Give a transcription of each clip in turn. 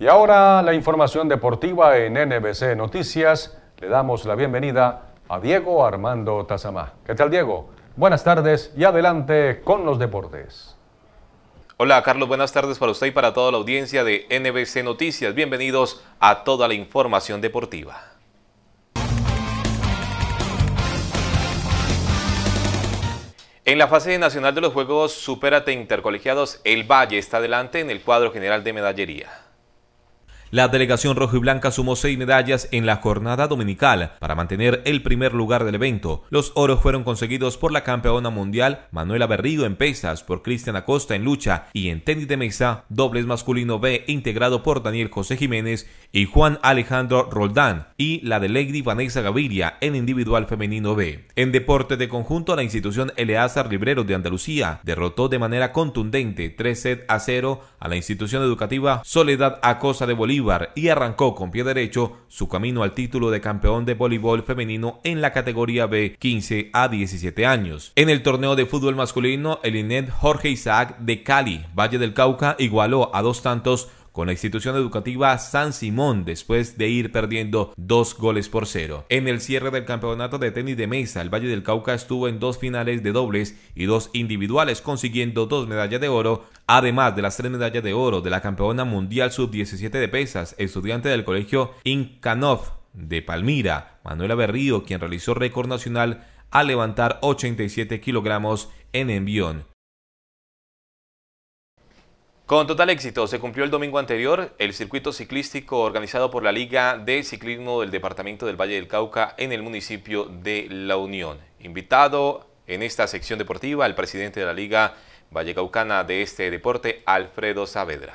Y ahora la información deportiva en NBC Noticias. Le damos la bienvenida a Diego Armando Tazamá. ¿Qué tal, Diego? Buenas tardes y adelante con los deportes. Hola Carlos, buenas tardes para usted y para toda la audiencia de NBC Noticias. Bienvenidos a toda la información deportiva. En la fase nacional de los Juegos Supérate Intercolegiados, el Valle está adelante en el cuadro general de medallería. La delegación rojo y blanca sumó seis medallas en la jornada dominical para mantener el primer lugar del evento. Los oros fueron conseguidos por la campeona mundial Manuela Berrigo en pesas, por Cristian Acosta en lucha y en tenis de mesa, dobles masculino B integrado por Daniel José Jiménez y Juan Alejandro Roldán, y la de Lady Vanessa Gaviria en individual femenino B. En deporte de conjunto, la institución Eleazar Librero de Andalucía derrotó de manera contundente 3 set a 0 a la institución educativa Soledad Acosta de Bolivia y arrancó con pie derecho su camino al título de campeón de voleibol femenino en la categoría B 15 a 17 años. En el torneo de fútbol masculino, el INED Jorge Isaac de Cali, Valle del Cauca, igualó a dos tantos con la institución educativa San Simón después de ir perdiendo dos goles por cero. En el cierre del campeonato de tenis de mesa, el Valle del Cauca estuvo en dos finales de dobles y dos individuales, consiguiendo dos medallas de oro, además de las tres medallas de oro de la campeona mundial sub-17 de pesas, estudiante del colegio Incanov de Palmira, Manuela Berrío, quien realizó récord nacional al levantar 87 kilogramos en envión. Con total éxito se cumplió el domingo anterior el circuito ciclístico organizado por la Liga de Ciclismo del Departamento del Valle del Cauca en el municipio de La Unión. Invitado en esta sección deportiva el presidente de la Liga Vallecaucana de este deporte, Alfredo Saavedra.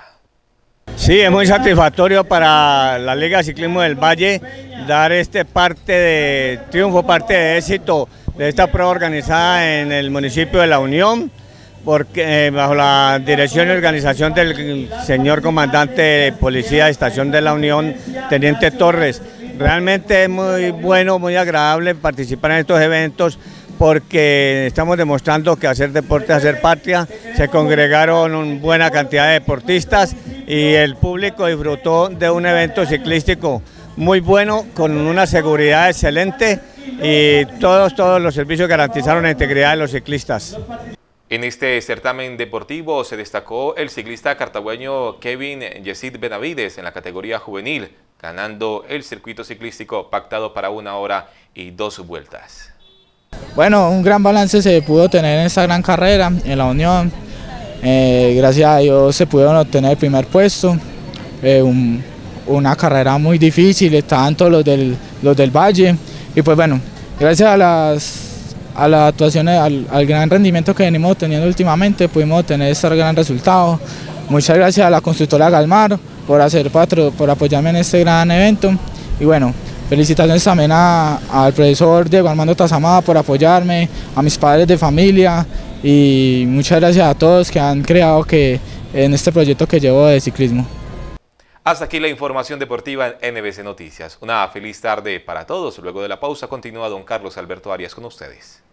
Sí, es muy satisfactorio para la Liga de Ciclismo del Valle dar este parte de triunfo, parte de éxito de esta prueba organizada en el municipio de La Unión porque eh, bajo la dirección y organización del señor comandante de Policía de Estación de la Unión, Teniente Torres. Realmente es muy bueno, muy agradable participar en estos eventos porque estamos demostrando que hacer deporte es hacer patria. Se congregaron una buena cantidad de deportistas y el público disfrutó de un evento ciclístico muy bueno, con una seguridad excelente y todos, todos los servicios garantizaron la integridad de los ciclistas. En este certamen deportivo se destacó el ciclista cartagüeño Kevin Yesid Benavides en la categoría juvenil, ganando el circuito ciclístico pactado para una hora y dos vueltas. Bueno, un gran balance se pudo tener en esta gran carrera, en la Unión. Eh, gracias a Dios se pudieron obtener el primer puesto. Eh, una carrera muy difícil, tanto todos los del, los del Valle. Y pues bueno, gracias a las a la actuación al, gran rendimiento que venimos teniendo últimamente, pudimos tener este gran resultado. Muchas gracias a la constructora Galmar por, hacer patro, por apoyarme en este gran evento. Y bueno, felicitaciones también a, al profesor Diego Armando Tazamada por apoyarme, a mis padres de familia y muchas gracias a todos que han creado que en este proyecto que llevo de ciclismo. Hasta aquí la información deportiva en NBC Noticias. Una feliz tarde para todos. Luego de la pausa continúa don Carlos Alberto Arias con ustedes.